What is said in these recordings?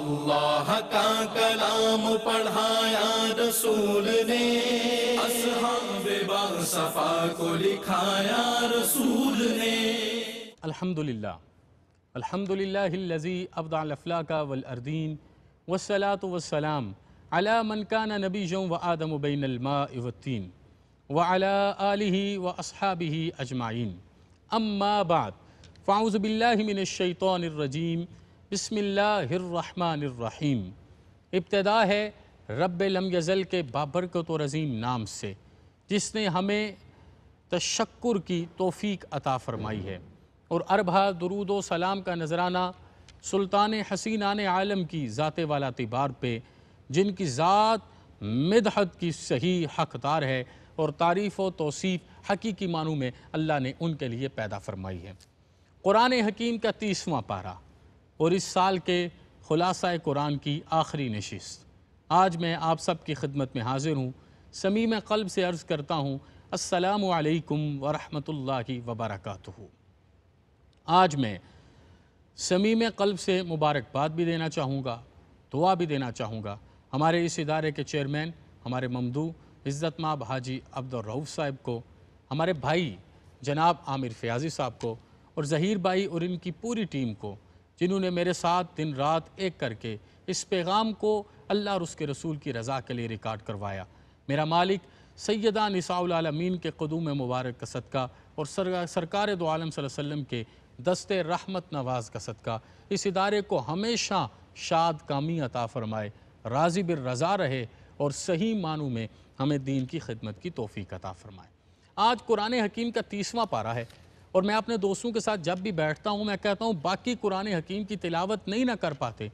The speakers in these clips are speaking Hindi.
अल्लाह का कलाम पढ़ाया रसूल ने असहाब सफा को लिखाया रसूल ने अल्हम्दुलिल्लाह अल्हम्दुलिल्लाहिल्लज़ी अब्दाल अफलाका वल अर्दीन वस्सलात वस्सलाम अला मन काना नबीजों व आदम बैन अलमा वत्तीन व अला आलिही व अस्हाबिही अजमाइन अम्मा बाद फ़ाउज़ बिल्लाहि मिनश शैतानिर रजीम बसमीम इब्तदा है रब लम यज़ल के बाबरकत तो रज़ीम नाम से जिसने हमें तशक्र की तोफ़ी अता फ़रमाई है और अरबा दरूद सलाम का नजराना सुल्तान हसीनान आलम की ज़ात वाला तिबार पे जिनकी ज़ात मिदहत की सही हकदार है और तारीफ़ व तोसीफ़ हकीकी मानों में अल्लाह ने उनके लिए पैदा फरमाई है क़ुरान हकीम का तीसवां पारा और इस साल के खुलासा कुरान की आखिरी नशस्त आज मैं आप सब की खिदमत में हाजिर हूँ समीम कल्ब से अर्ज़ करता हूँ असलकम वरहमल वबरक आज मैं समीम कल्ब से मुबारकबाद भी देना चाहूँगा दुआ भी देना चाहूँगा हमारे इस इदारे के चेयरमैन हमारे ममदू इज़्ज़त माब हाजी अब्दुलरऊफ़ साहब को हमारे भाई जनाब आमिर फयाजी साहब को और जहीर भाई और इनकी पूरी टीम को जिन्होंने मेरे साथ दिन रात एक करके इस पैगाम को अल्लाह और उसके रसूल की रज़ा के लिए रिकॉर्ड करवाया मेरा मालिक सैदा निसाउलमीन के कदूम मुबारक का सदका और सरकार दो आलम वसम के दस्ते रहमत नवाज का सदका इस इदारे को हमेशा शाद कामी अता फ़रमाए राजी बिर रज़ा रहे और सही मानू में हमें दीन की खिदमत की तोफ़ी अता फ़रमाए आज कुरान हकीम का तीसवा पारा है और मैं अपने दोस्तों के साथ जब भी बैठता हूँ मैं कहता हूँ बाकी कुरान हकीम की तिलावत नहीं ना कर पाते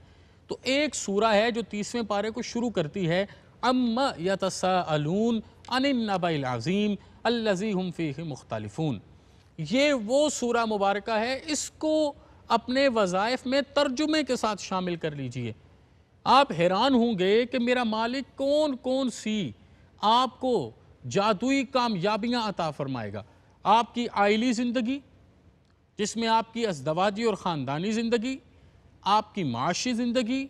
तो एक सूरा है जो तीसवें पारे को शुरू करती है अम यतसाअलून अनिल आज़ीम अल्लज़ी हम फ़ी मुख्तलफून ये वो सूरा मुबारक है इसको अपने वज़ाइफ में तर्जुमे के साथ शामिल कर लीजिए आप हैरान होंगे कि मेरा मालिक कौन कौन सी आपको जादुई कामयाबियाँ अता फरमाएगा आपकी आयली ज़िंदगी जिसमें आपकी अजदवादी और ख़ानदानी ज़िंदगी आपकी माशी ज़िंदगी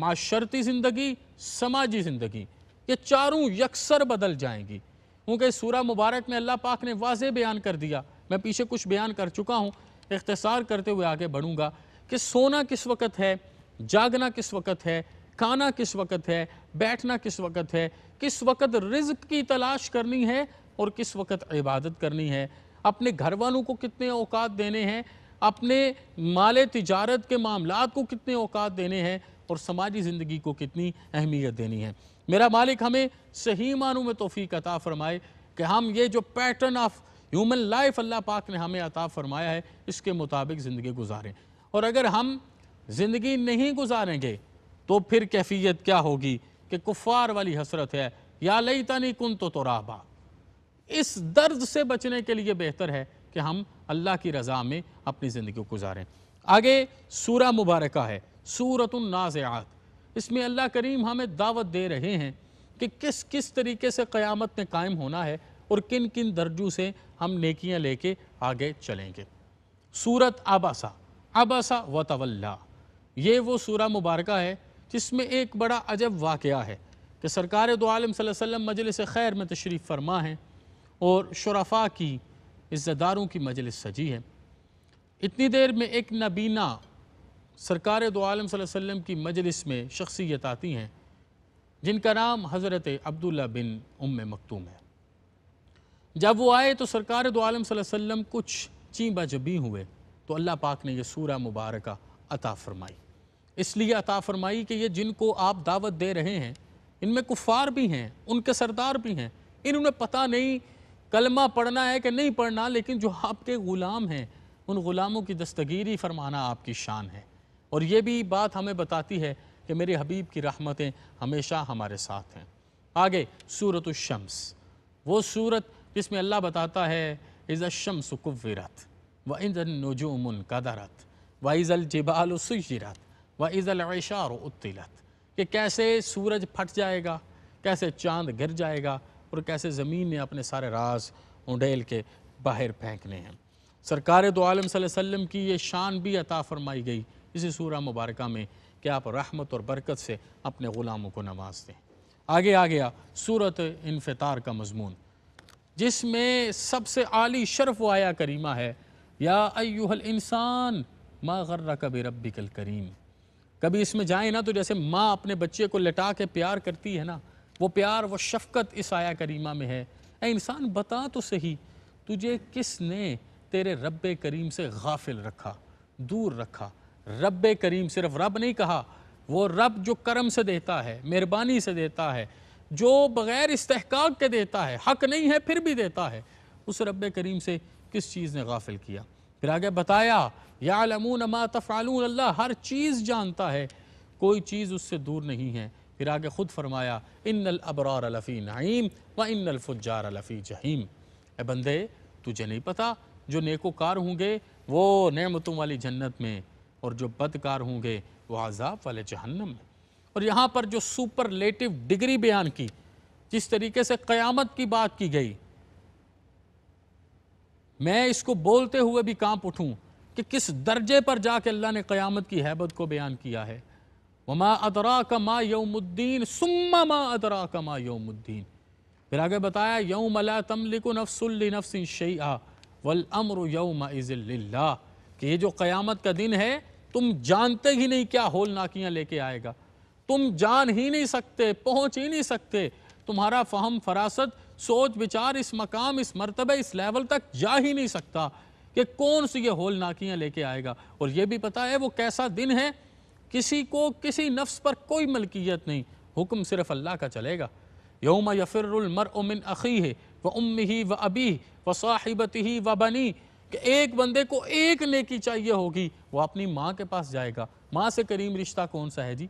माशरती ज़िंदगी समाजी ज़िंदगी ये चारों यकसर बदल जाएंगी क्योंकि सूरह मुबारक में अल्लाह पाक ने वाज बयान कर दिया मैं पीछे कुछ बयान कर चुका हूँ इख्तसार करते हुए आगे बढ़ूँगा कि सोना किस वक़्त है जागना किस वक़्त है खाना किस वक़्त है बैठना किस वक़्त है किस वक़्त रिज्क की तलाश करनी है और किस वक्त इबादत करनी है अपने घर वालों को कितने औकात देने हैं अपने माल तजारत के मामला को कितने औकात देने हैं और समाजी ज़िंदगी को कितनी अहमियत देनी है मेरा मालिक हमें सही मानों में तोफ़ी अता फ़रमाए कि हम ये जो पैटर्न ऑफ ह्यूमन लाइफ अल्लाह पाक ने हमें अता फ़रमाया है इसके मुताबिक ज़िंदगी गुजारें और अगर हम ज़िंदगी नहीं गुजारेंगे तो फिर कैफियत क्या होगी कि कुफ़ार वाली हसरत है या लई तनी कुन तो, तो राहबा इस दर्द से बचने के लिए बेहतर है कि हम अल्लाह की रज़ा में अपनी ज़िंदगी को गुजारें आगे सूर मुबारक है सूरत नाजयात इसमें अल्लाह करीम हमें दावत दे रहे हैं कि किस किस तरीके से क़यामत में कायम होना है और किन किन दर्जों से हम नेकियां लेके आगे चलेंगे सूरत आबासा आबासा व तवल्ला ये वो सूरा मुबारक है जिसमें एक बड़ा अजब वाक़ है कि सरकार दो आलम वसल्लम मजलिस खैर में तशरीफ़ फरमा है और शराफ़ा की इज्जतदारों की मजलिस सजी है इतनी देर में एक नबीना सरकार दो आलम वसम की मजलिस में शख्सियत आती हैं जिनका नाम हज़रत अब्दुल्ला बिन उम मकतूम है जब वो आए तो सरकार दो आलम वसम कुछ चीबा जबी हुए तो अल्लाह पाक ने यह सूर मुबारक अता फरमाई इसलिए अता फरमाई कि ये जिनको आप दावत दे रहे हैं इनमें कुफ़ार भी हैं उनके सरदार भी हैं इन्होंने पता नहीं कलमा पढ़ना है कि नहीं पढ़ना लेकिन जो आपके ग़ुलाम हैं उन ग़ुलामों की दस्तगीरी फरमाना आपकी शान है और ये भी बात हमें बताती है कि मेरे हबीब की रहमतें हमेशा हमारे साथ हैं आगे सूरत शम्स वो सूरत जिसमें अल्लाह बताता है इज़ अशम्स कुवरत व इज़नजूमन कदरत व इज़ल जबाल सुजरत व इज़ल ऐशार उत्तिलत कि कैसे सूरज फट जाएगा कैसे चांद गिर जाएगा और कैसे ज़मीन ने अपने सारे राज उंडेल के बाहर फेंकने हैं सरकार दो आलम वसम की ये शान भी अता फरमाई गई इसी सूरह मुबारक में कि आप रहमत और बरकत से अपने ग़ुलामों को नवाज दें आगे आ गया सूरत इनफतार का मजमून जिसमें सबसे आली शर्फ व आया करीमा है या अयूहल इंसान माँ गर्रा कभी रबी कल करीम कभी इसमें जाए ना तो जैसे माँ अपने बच्चे को लटा के प्यार करती है ना वो प्यार वो शफकत इस आया करीमा में है ए इंसान बता तो सही तुझे किसने तेरे रब करीम से गाफिल रखा दूर रखा रब करीम सिर्फ रब नहीं कहा वो रब जो करम से देता है मेहरबानी से देता है जो बग़ैर इस्तेहकाक के देता है हक नहीं है फिर भी देता है उस रब करीम से किस चीज़ ने गाफिल किया फिर आगे बताया या लमून मा अल्लाह हर चीज़ जानता है कोई चीज़ उससे दूर नहीं है फिर आगे ख़ुद फरमाया इन अबरार लफ़ी नईम व इन अलफुजार लफ़ी जहीम ए बंदे तुझे नहीं पता जो नेकोकार होंगे वो नमतों वाली जन्नत में और जो बदकार होंगे वो आज़ाब वाले जहन्नम में और यहाँ पर जो सुपरलेटिव डिग्री बयान की जिस तरीके से क़यामत की बात की गई मैं इसको बोलते हुए भी कांप उठूं कि किस दर्जे पर जाके अल्लाह ने क़यामत की हैबत को बयान किया है वमा अदरा का मा यौमुद्दीन सुम्मा मा अदरा का मा यौमुद्दीन फिर आगे बताया यौम ला तमलिक नफसुल्ली नफसिन शैआ वल अमर यौम इज़िल्ला कि ये जो क़यामत का दिन है तुम जानते ही नहीं क्या होल नाकियाँ लेके आएगा तुम जान ही नहीं सकते पहुँच ही नहीं सकते तुम्हारा फहम फरासत सोच विचार इस मकाम इस मरतबे इस लेवल तक जा ही नहीं सकता कि कौन सी ये होल नाकियाँ लेके आएगा और ये भी पता है वो कैसा दिन है किसी को किसी नफ्स पर कोई मलकियत नहीं हुक्म सिर्फ अल्लाह का चलेगा यौम यफ़िरमर उमिन अखी है व उम ही व अबी व साहिबत ही व बनी कि एक बंदे को एक नेकी चाहिए होगी वो अपनी माँ के पास जाएगा माँ से करीम रिश्ता कौन सा है जी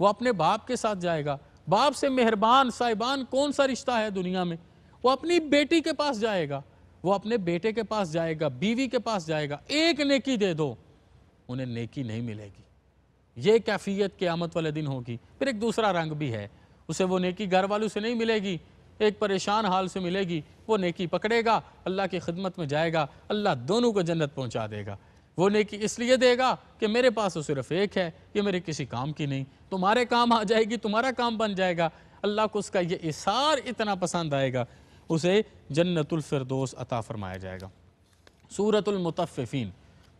वो अपने बाप के साथ जाएगा बाप से मेहरबान साहिबान कौन सा रिश्ता है दुनिया में वो अपनी बेटी के पास जाएगा वो अपने बेटे के पास जाएगा बीवी के पास जाएगा एक नेकी दे दो उन्हें नेकी नहीं मिलेगी ये कैफियत क़्यामत वाले दिन होगी फिर एक दूसरा रंग भी है उसे वो नेकी घर वालों से नहीं मिलेगी एक परेशान हाल से मिलेगी वो नेकी पकड़ेगा अल्लाह की खिदमत में जाएगा अल्लाह दोनों को जन्नत पहुँचा देगा वो नेकी इसलिए देगा कि मेरे पास तो सिर्फ एक है ये मेरे किसी काम की नहीं तुम्हारे काम आ जाएगी तुम्हारा काम बन जाएगा अल्लाह को उसका ये इशार इतना पसंद आएगा उसे जन्नतफरदोस अता फरमाया जाएगा सूरतमतफ़िन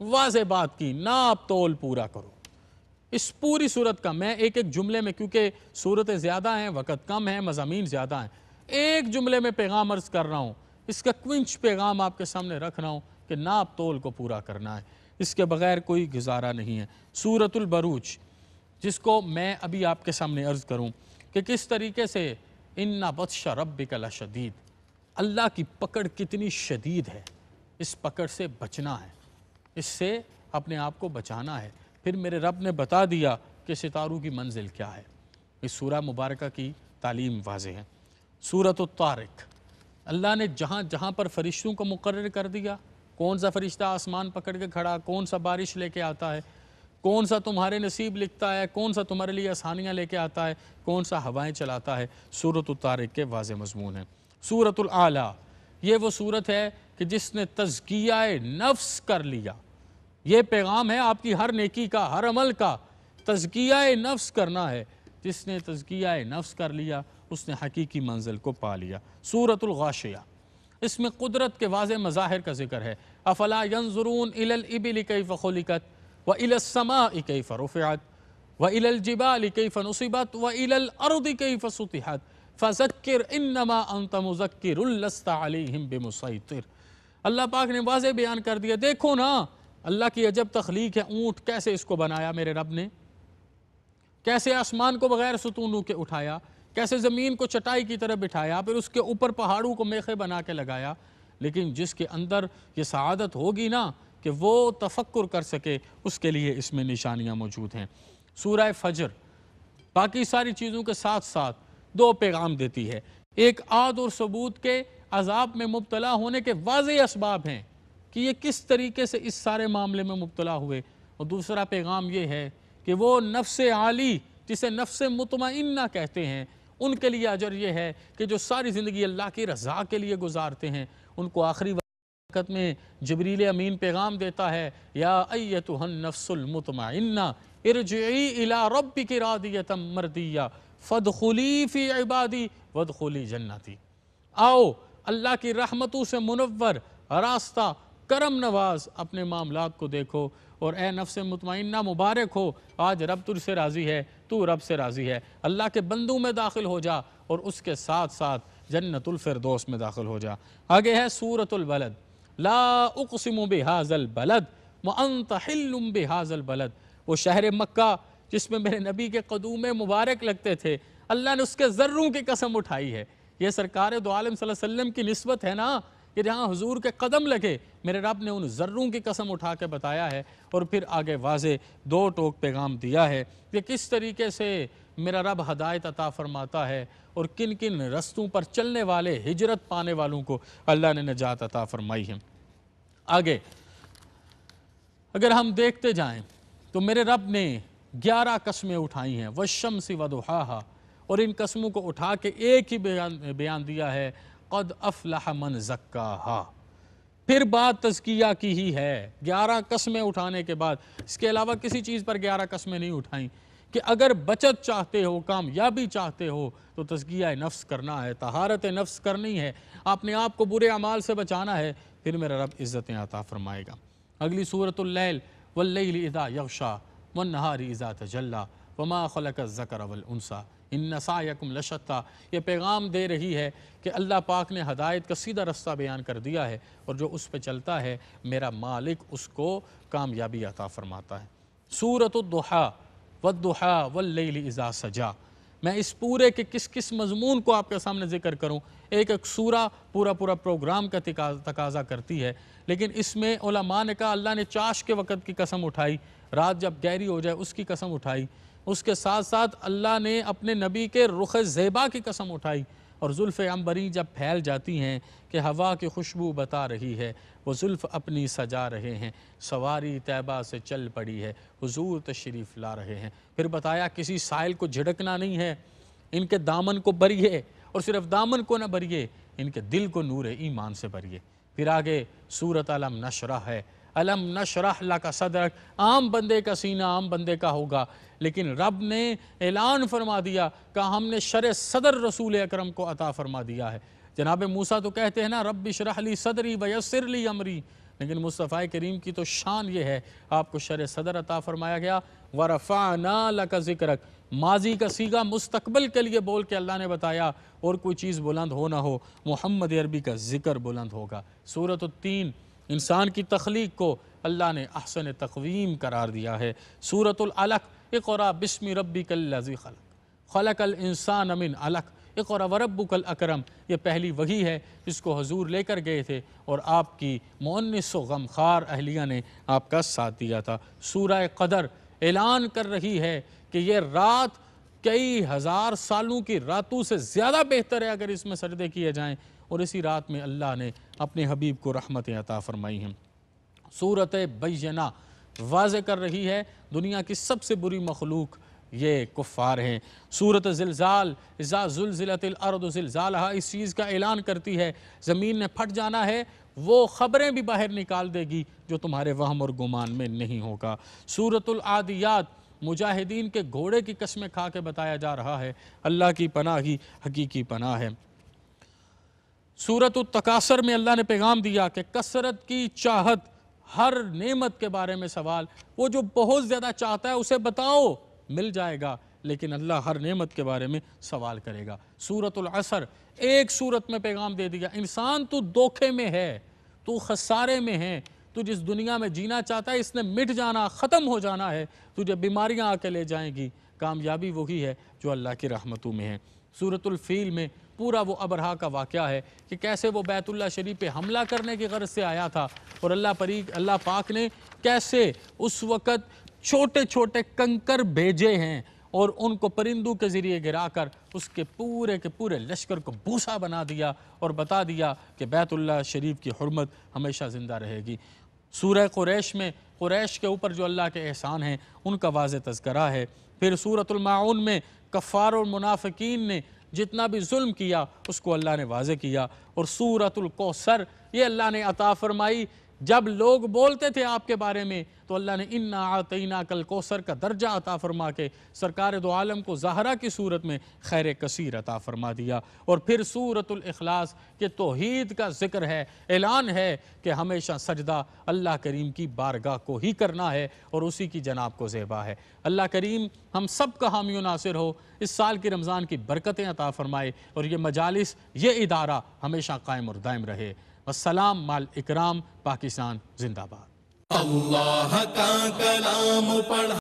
वाज बात की नाप तोल पूरा करो इस पूरी सूरत का मैं एक एक जुमले में क्योंकि सूरतें ज़्यादा हैं वक़्त कम है मजामी ज़्यादा हैं एक जुमले में पैगाम अर्ज़ कर रहा हूँ इसका क्विंच पैगाम आपके सामने रख रहा हूँ कि नाप तोल को पूरा करना है इसके बगैर कोई गुजारा नहीं है सूरतुलबरूज जिसको मैं अभी आपके सामने अर्ज़ करूँ कि किस तरीके से इन्ना बदशा रब कला शदीद अल्लाह की पकड़ कितनी शदीद है इस पकड़ से बचना है इससे अपने आप को बचाना है फिर मेरे रब ने बता दिया कि सितारों की मंजिल क्या है इस सूरह मुबारक की तालीम वाज है सूरत तारक अल्लाह ने जहाँ जहाँ पर फरिश्तों को मुकर कर दिया कौन सा फरिश्ता आसमान पकड़ के खड़ा कौन सा बारिश लेके आता है कौन सा तुम्हारे नसीब लिखता है कौन सा तुम्हारे लिए आसानियाँ लेके आता है कौन सा हवाएं चलाता है सूरत तारक के वाज मजमून है सूरत आला ये वो सूरत है कि जिसने तजकिया नफ्स कर लिया ये पैगाम है आपकी हर नेकी का हर अमल का तजकिया नफ्स करना है जिसने तजकिया नफ्स कर लिया उसने हकीकी मंजिल को पा लिया सूरतलगाशिया इसमें कुदरत के वाज मज़ाहिर का जिक्र है अफला यंजरून इलबिल कई फ़खोलिकत व इलसमा इकई फ़रुफ़ात व इलजिबाल इकई फ़नुसिबत व इलअर्द कई फ़सुतिहत फ़ज़क्र इनमा अनत मुज़क्र अलहिम बेमुसैतर अल्लाह पाक ने वाज बयान कर दिया देखो ना अल्लाह की अजब तख्लीक है ऊँट कैसे इसको बनाया मेरे रब ने कैसे आसमान को बग़ैर सुतूनों के उठाया कैसे ज़मीन को चटाई की तरह बिठाया फिर उसके ऊपर पहाड़ों को मेखे बना के लगाया लेकिन जिसके अंदर ये शहादत होगी ना कि वो तफक्र कर सके उसके लिए इसमें निशानियाँ मौजूद हैं सूरह फजर बाकी सारी चीज़ों के साथ साथ दो पैगाम देती है एक आद और सबूत के अजाब में मुबतला होने के वाज इसबाब हैं कि ये किस तरीके से इस सारे मामले में मुबतला हुए और दूसरा पैगाम ये है कि वो नफ्स आली जिसे नफ्स मुतमिन कहते हैं उनके लिए अजर यह है कि जो सारी ज़िंदगी अल्लाह की रज़ा के लिए गुजारते हैं उनको आखिरी वक्त में जबरील अमीन पैगाम देता है या अयतुहन नफ्सुलमतमा इर्ज इला रब की रादियत मरदिया फ़द खलीफ़ी इबादी वद खुली जन्नती आओ अल्लाह की रहमतों से मुनवर रास्ता करम नवाज अपने मामला को देखो और ए नफ्स मुतमिन ना मुबारक हो आज रब तुर से राज़ी है तू रब से राज़ी है अल्लाह के बंदू में दाखिल हो जा और उसके साथ साथ जन्नतफरदोस में दाखिल हो जा आगे है सूरतुलबलद लाकसम हाज़ल बलद मनतहिलम हाज़ल बलद वो शहर मक्का जिसमें मेरे नबी के कदूम मुबारक लगते थे अल्लाह ने उसके ज़र्रों की कसम उठाई है ये सरकार दो आलम वसम की नस्बत है ना कि जहाँ हजूर के कदम लगे मेरे रब ने उन ज़र्रों की कसम उठा के बताया है और फिर आगे वाज दो टोक पैगाम दिया है कि किस तरीके से मेरा रब हदायत अता फरमाता है और किन किन रस्तों पर चलने वाले हिजरत पाने वालों को अल्लाह ने नजात अता फरमाई है आगे अगर हम देखते जाएं तो मेरे रब ने ग्यारह कस्में उठाई हैं वशम सी वदुहा और इन कस्मों को उठा के एक ही बयान बयान दिया है कद अफलाह मन जक्का फिर बात तजकिया की ही है ग्यारह कस्में उठाने के बाद इसके अलावा किसी चीज़ पर ग्यारह कस्में नहीं उठाई कि अगर बचत चाहते हो कामयाबी चाहते हो तो तजकिया नफ्स करना है तहारत नफ्स करनी है अपने आप को बुरे अमाल से बचाना है फिर मेरा रब इज़्ज़तें अता फरमाएगा अगली सूरतल वल्लैल इज़ा यक्षा वन नहारी इज़ा तजल्ला वमा खलक ज़कर उनसा इन्नसायकुम लशत्ता ये पैगाम दे रही है कि अल्लाह पाक ने हदायत का सीधा रास्ता बयान कर दिया है और जो उस पर चलता है मेरा मालिक उसको कामयाबी अता फ़रमाता है सूरत दुहा व दोहा वल्ल इज़ा सजा मैं इस पूरे के किस किस मजमून को आपके सामने जिक्र करूं एक एक सूरा पूरा पूरा प्रोग्राम का तकाजा करती है लेकिन इसमें ओलमा ने कहा अल्लाह ने चाश के वक़्त की कसम उठाई रात जब गहरी हो जाए उसकी कसम उठाई उसके साथ साथ अल्लाह ने अपने नबी के रुख ज़ेबा की कसम उठाई और जुल्फ़ अंबरी जब फैल जाती हैं कि हवा की खुशबू बता रही है वो जुल्फ़ अपनी सजा रहे हैं सवारी तैबा से चल पड़ी है हुजूर तशरीफ़ ला रहे हैं फिर बताया किसी साइल को झिड़कना नहीं है इनके दामन को भरिए और सिर्फ दामन को ना भरिए इनके दिल को नूर ईमान से भरिए फिर आगे सूरत आलम नशरा है अलम नशरा का सदरक आम बंदे का सीना आम बंदे का होगा लेकिन रब ने ऐलान फरमा दिया कहा हमने शर सदर रसूल अक्रम को अता फरमा दिया है जनाब मूसा तो कहते हैं ना रब शरहली सदरी वयसरली अमरी लेकिन मुस्तफ़ा करीम की तो शान ये है आपको शर सदर अता फरमाया गया रफ़ा ना लका जिक्रक माजी का सीगा मुस्तबल के लिए बोल के अल्लाह ने बताया और कोई चीज़ बुलंद हो ना हो मोहम्मद अरबी का जिक्र बुलंद होगा सूरत तीन इंसान की तख्लीक को अल्लाह ने अहसन तकवीम करार दिया है सूरतलक इकोरा बिस्मी रबी लजी खलक खल कल इंसान अमिन अलक इकरा वरब कल अक्रम ये पहली वही है जिसको हजूर लेकर गए थे और आपकी मोनस ख़ार अहलिया ने आपका साथ दिया था सूरह कदर ऐलान कर रही है कि यह रात कई हज़ार सालों की रातों से ज़्यादा बेहतर है अगर इसमें सर्दे किए जाएँ और इसी रात में अल्लाह ने अपने हबीब को रहमत अता फ़रमाई हैं सूरत बैना वाज कर रही है दुनिया की सबसे बुरी मखलूक ये कुफ़ार हैं सूरत जिलजाल इस चीज़ का ऐलान करती है ज़मीन ने फट जाना है वो ख़बरें भी बाहर निकाल देगी जो तुम्हारे वहम और गुमान में नहीं होगा सूरतुलआदियात मुजाहिदीन के घोड़े की कस्में खा के बताया जा रहा है अल्लाह की पनाह ही हकीकी पनाह है सूरत तकासर में अल्लाह ने पैगाम दिया कि कसरत की चाहत हर नेमत के बारे में सवाल वो जो बहुत ज़्यादा चाहता है उसे बताओ मिल जाएगा लेकिन अल्लाह हर नेमत के बारे में सवाल करेगा असर एक सूरत में पैगाम दे दिया इंसान तो धोखे में है तो खसारे में है तू जिस दुनिया में जीना चाहता है इसने मिट जाना ख़त्म हो जाना है तुझे बीमारियाँ आके ले जाएंगी कामयाबी वही है जो अल्लाह की रहमतों में है फील में पूरा वो अबरहा का वाक़ है कि कैसे वो बैतुल्ला शरीफ पे हमला करने की गर्ज से आया था और अल्लाह परी अल्लाह पाक ने कैसे उस वक़्त छोटे छोटे कंकर भेजे हैं और उनको परिंदों के ज़रिए गिराकर उसके पूरे के पूरे लश्कर को भूसा बना दिया और बता दिया कि बैतुल्ला शरीफ की हरमत हमेशा ज़िंदा रहेगी सूर क्रैश में क्रैश के ऊपर जो अल्लाह के एहसान हैं उनका वाज तस्करा है फिर सूरतमाउन में कफ़ार और मुनाफिक ने जितना भी जुल्म किया उसको अल्लाह ने वाज किया और सूरतुल कौसर ये अल्लाह ने अता फरमाई जब लोग बोलते थे आपके बारे में तो अल्लाह ने इन्ना आतना कल कोसर का दर्जा अता फरमा के सरकार दो आलम को जहरा की सूरत में खैर कसीर अता फरमा दिया और फिर सूरतलखलास के तोहद का जिक्र है ऐलान है कि हमेशा सजदा अल्लाह करीम की बारगाह को ही करना है और उसी की जनाब को जेबा है अल्लाह करीम हम सब का हामी नासिर हो इस साल की रमज़ान की बरकतें अता फरमाए और ये मजालस ये इदारा हमेशा कायम और दायम रहे वसलाम माल इकराम पाकिस्तान जिंदाबाद अल्लाह का कलाम पढ़ा